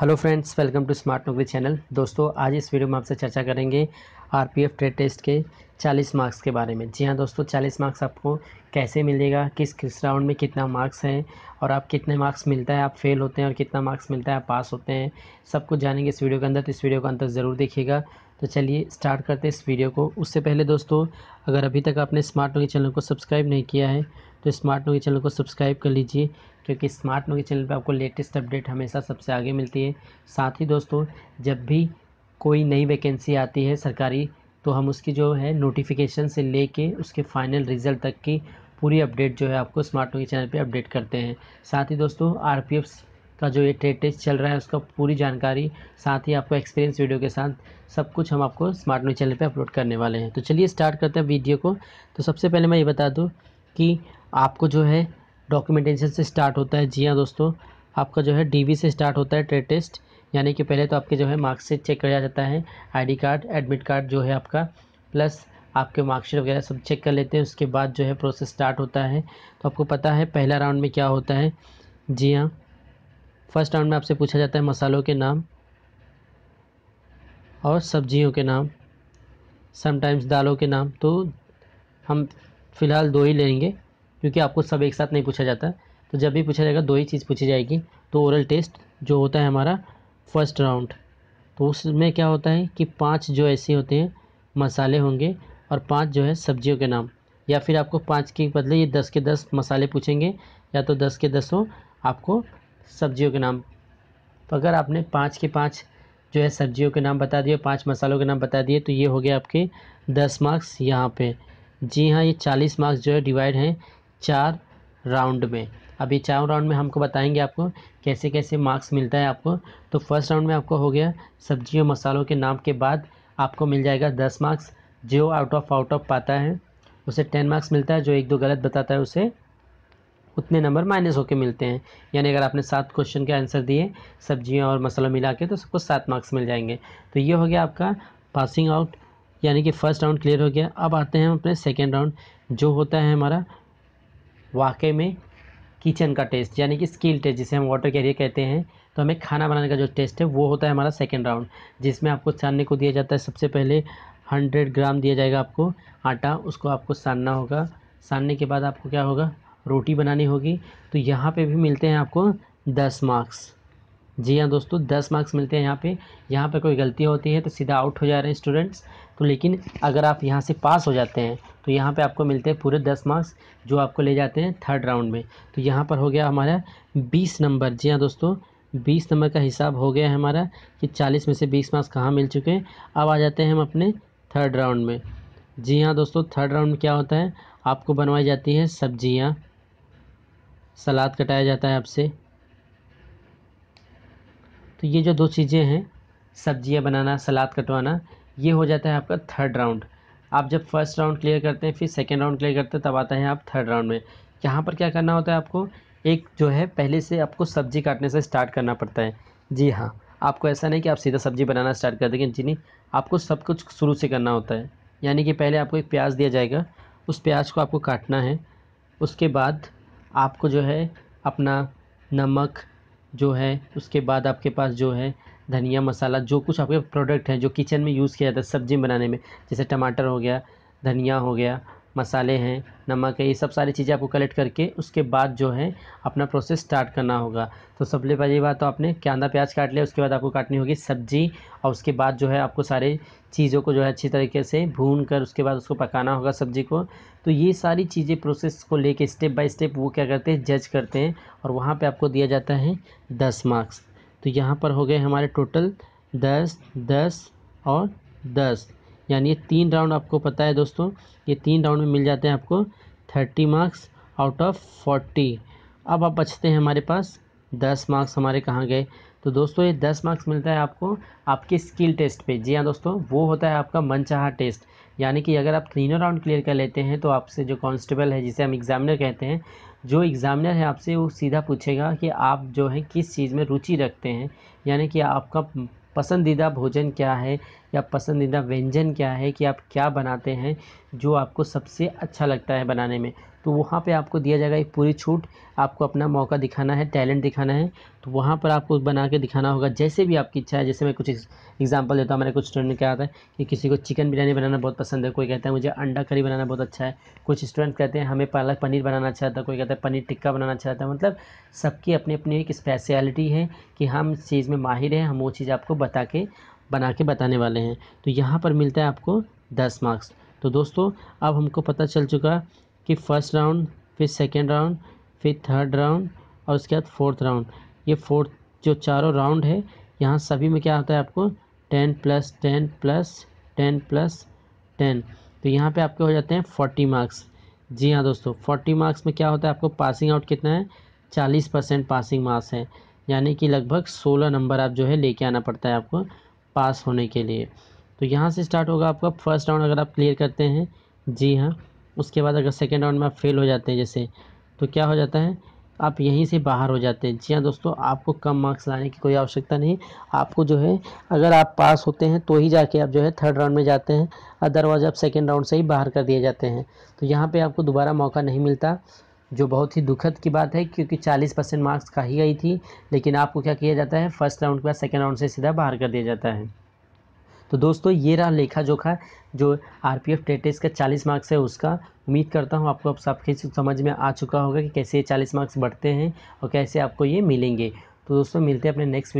hello friends welcome to smart Naukri channel दोस्तों आज इस वीडियो में आपसे चर्चा करेंगे आरपीएफ ट्रेड टेस्ट के 40 मार्क्स के बारे में जी हाँ दोस्तों 40 मार्क्स आपको कैसे मिलेगा किस किस राउंड में कितना मार्क्स हैं और आप कितने मार्क्स मिलता है आप फेल होते हैं और कितना मार्क्स मिलता है आप पास होते हैं सब कुछ जानेंगे इस वीडियो के अंदर तो इस वीडियो का अंतर ज़रूर देखिएगा तो चलिए स्टार्ट करते हैं इस वीडियो को उससे पहले दोस्तों अगर अभी तक आपने स्मार्ट नौकरी चैनल को सब्सक्राइब नहीं किया है तो स्मार्ट नौकरी चैनल को सब्सक्राइब कर लीजिए क्योंकि स्मार्ट नोकी चैनल पर आपको लेटेस्ट अपडेट हमेशा सबसे आगे मिलती है साथ ही दोस्तों जब भी कोई नई वैकेंसी आती है सरकारी तो हम उसकी जो है नोटिफिकेशन से लेके उसके फाइनल रिज़ल्ट तक की पूरी अपडेट जो है आपको स्मार्ट नोकी चैनल पर अपडेट करते हैं साथ ही दोस्तों आर का जो ये ट्रेड टेस्ट चल रहा है उसका पूरी जानकारी साथ ही आपको एक्सपीरियंस वीडियो के साथ सब कुछ हम आपको स्मार्ट न्यूज चैनल पे अपलोड करने वाले हैं तो चलिए स्टार्ट करते हैं वीडियो को तो सबसे पहले मैं ये बता दूँ कि आपको जो है डॉक्यूमेंटेशन से स्टार्ट होता है जी हाँ दोस्तों आपका जो है डी से स्टार्ट होता है ट्रेड टेस्ट यानी कि पहले तो आपके जो है मार्कशीट चेक किया जाता है आईडी कार्ड एडमिट कार्ड जो है आपका प्लस आपके मार्कशीट वगैरह सब चेक कर लेते हैं उसके बाद जो है प्रोसेस स्टार्ट होता है तो आपको पता है पहला राउंड में क्या होता है जी हाँ फर्स्ट राउंड में आपसे पूछा जाता है मसालों के नाम और सब्जियों के नाम समटाइम्स दालों के नाम तो हम फ़िलहाल दो ही लेंगे क्योंकि आपको सब एक साथ नहीं पूछा जाता तो जब भी पूछा जाएगा दो ही चीज़ पूछी जाएगी तो ओरल टेस्ट जो होता है हमारा फर्स्ट राउंड तो उसमें क्या होता है कि पाँच जो ऐसे होते हैं मसाले होंगे और पाँच जो है सब्जियों के नाम या फिर आपको पाँच के बदले ये दस के दस मसाले पूछेंगे या तो दस के दस हो आपको सब्जियों के नाम तो अगर आपने पाँच के पाँच जो है सब्जियों के नाम बता दिए पाँच मसालों के नाम बता दिए तो ये हो गया आपके दस मार्क्स यहाँ पे जी हाँ ये चालीस मार्क्स जो है डिवाइड हैं चार राउंड में अभी चार राउंड में हमको बताएंगे आपको कैसे कैसे मार्क्स मिलता है आपको तो फर्स्ट राउंड में आपको हो गया सब्जियों मसालों के नाम के बाद आपको मिल जाएगा दस मार्क्स जो आउट ऑफ आउट ऑफ पाता है उसे टेन मार्क्स मिलता है जो एक दो गलत बताता है उसे उतने नंबर माइनस होके मिलते हैं यानी अगर आपने सात क्वेश्चन के आंसर दिए सब्जियाँ और मसाला मिला के तो सबको सात मार्क्स मिल जाएंगे तो ये हो गया आपका पासिंग आउट यानी कि फर्स्ट राउंड क्लियर हो गया अब आते हैं अपने सेकेंड राउंड जो होता है हमारा वाक़ई में किचन का टेस्ट यानी कि स्किल टेस्ट जिसे हम वाटर कैरियर कहते हैं तो हमें खाना बनाने का जो टेस्ट है वो होता है हमारा सेकेंड राउंड जिसमें आपको सानने को दिया जाता है सबसे पहले हंड्रेड ग्राम दिया जाएगा आपको आटा उसको आपको सानना होगा सानने के बाद आपको क्या होगा रोटी बनानी होगी तो यहाँ पे भी मिलते हैं आपको दस मार्क्स जी हाँ दोस्तों दस मार्क्स मिलते हैं यहाँ पे यहाँ पे कोई गलती होती है तो सीधा आउट हो जा रहे हैं स्टूडेंट्स तो लेकिन अगर आप यहाँ से पास हो जाते हैं तो यहाँ पे आपको मिलते हैं पूरे दस मार्क्स जो आपको ले जाते हैं थर्ड राउंड में तो यहाँ पर हो गया हमारा बीस नंबर जी हाँ दोस्तों बीस नंबर का हिसाब हो गया है हमारा कि चालीस में से बीस मार्क्स कहाँ मिल चुके हैं अब आ जाते हैं हम अपने थर्ड राउंड में जी हाँ दोस्तों थर्ड राउंड में क्या होता है आपको बनवाई जाती है सब्जियाँ सलाद कटाया जाता है आपसे तो ये जो दो चीज़ें हैं सब्ज़ियाँ बनाना सलाद कटवाना ये हो जाता है आपका थर्ड राउंड आप जब फर्स्ट राउंड क्लियर करते हैं फिर सेकेंड राउंड क्लियर करते हैं तब आता है आप थर्ड राउंड में यहाँ पर क्या करना होता है आपको एक जो है पहले से आपको सब्जी काटने से स्टार्ट करना पड़ता है जी हाँ आपको ऐसा नहीं कि आप सीधा सब्ज़ी बनाना स्टार्ट कर देंगे जी नहीं आपको सब कुछ शुरू से करना होता है यानी कि पहले आपको एक प्याज दिया जाएगा उस प्याज को आपको काटना है उसके बाद आपको जो है अपना नमक जो है उसके बाद आपके पास जो है धनिया मसाला जो कुछ आपके प्रोडक्ट हैं जो किचन में यूज़ किया जाता है सब्ज़ी बनाने में जैसे टमाटर हो गया धनिया हो गया मसाले हैं नमक है ये सब सारी चीज़ें आपको कलेक्ट करके उसके बाद जो है अपना प्रोसेस स्टार्ट करना होगा तो सबसे पहली बात तो आपने कांदा प्याज काट लिया उसके बाद आपको काटनी होगी सब्जी और उसके बाद जो है आपको सारे चीज़ों को जो है अच्छी तरीके से भून कर उसके बाद उसको पकाना होगा सब्जी को तो ये सारी चीज़ें प्रोसेस को लेके स्टेप बाय स्टेप वो क्या करते हैं जज करते हैं और वहाँ पर आपको दिया जाता है दस मार्क्स तो यहाँ पर हो गए हमारे टोटल दस दस और दस यानी तीन राउंड आपको पता है दोस्तों ये तीन राउंड में मिल जाते हैं आपको thirty marks out of forty अब आप बचते हैं हमारे पास दस मार्क्स हमारे कहाँ गए तो दोस्तों ये दस मार्क्स मिलता है आपको आपके स्किल टेस्ट पे जी हाँ दोस्तों वो होता है आपका मनचाहा टेस्ट यानी कि अगर आप तीनों राउंड क्लियर कर लेते हैं तो आपसे जो कांस्टेबल है जिसे हम एग्जामिनर कहते हैं जो एग्ज़ामिनर है आपसे वो सीधा पूछेगा कि आप जो है किस चीज़ में रुचि रखते हैं यानी कि आपका पसंदीदा भोजन क्या है या पसंदीदा व्यंजन क्या है कि आप क्या बनाते हैं जो आपको सबसे अच्छा लगता है बनाने में तो वहाँ पे आपको दिया जाएगा एक पूरी छूट आपको अपना मौका दिखाना है टैलेंट दिखाना है तो वहाँ पर आपको बना के दिखाना होगा जैसे भी आपकी इच्छा है जैसे मैं कुछ एग्जांपल देता हूँ मैंने कुछ स्टूडेंट ने कहा था कि किसी को चिकन बिरयानी बनाना बहुत पसंद है कोई कहता है मुझे अंडा करी बनाना बहुत अच्छा है कुछ स्टूडेंट कहते हैं हमें पालक पनीर बनाना अच्छा था कोई कहता है पनीर टिक्का बनाना अच्छा था मतलब सबकी अपनी अपनी एक स्पेशलिटी है कि हम इस चीज़ में माहिर हैं हम वो चीज़ आपको बता के बना के बताने वाले हैं तो यहाँ पर मिलता है आपको दस मार्क्स तो दोस्तों अब हमको पता चल चुका कि फ़र्स्ट राउंड फिर सेकेंड राउंड फिर थर्ड राउंड और उसके बाद फोर्थ राउंड ये फोर्थ जो चारों राउंड है यहाँ सभी में क्या होता है आपको ten plus ten plus ten plus ten तो यहाँ पे आपके हो जाते हैं फोर्टी मार्क्स जी हाँ दोस्तों फोर्टी मार्क्स में क्या होता है आपको पासिंग आउट कितना है चालीस परसेंट पासिंग मार्क्स है यानी कि लगभग सोलह नंबर आप जो है लेके आना पड़ता है आपको पास होने के लिए तो यहाँ से स्टार्ट होगा आपका फर्स्ट राउंड अगर आप क्लियर करते हैं जी हाँ उसके बाद अगर सेकेंड राउंड में आप फेल हो जाते हैं जैसे तो क्या हो जाता है आप यहीं से बाहर हो जाते हैं जी हाँ दोस्तों आपको कम मार्क्स लाने की कोई आवश्यकता नहीं आपको जो है अगर आप पास होते हैं तो ही जाके आप जो है थर्ड राउंड में जाते हैं अदरवाइज आप सेकेंड राउंड से ही बाहर कर दिए जाते हैं तो यहाँ पे आपको दोबारा मौका नहीं मिलता जो बहुत ही दुखद की बात है क्योंकि 40 परसेंट मार्क्स ही गई थी लेकिन आपको क्या किया जाता है फर्स्ट राउंड के बाद सेकेंड राउंड से सीधा बाहर कर दिया जाता है तो दोस्तों ये रहा लेखा जोखा जो आर पी एफ टेटेस का चालीस मार्क्स है उसका उम्मीद करता हूँ आपको अब सबके समझ में आ चुका होगा कि कैसे ये चालीस मार्क्स बढ़ते हैं और कैसे आपको ये मिलेंगे तो दोस्तों मिलते हैं अपने नेक्स्ट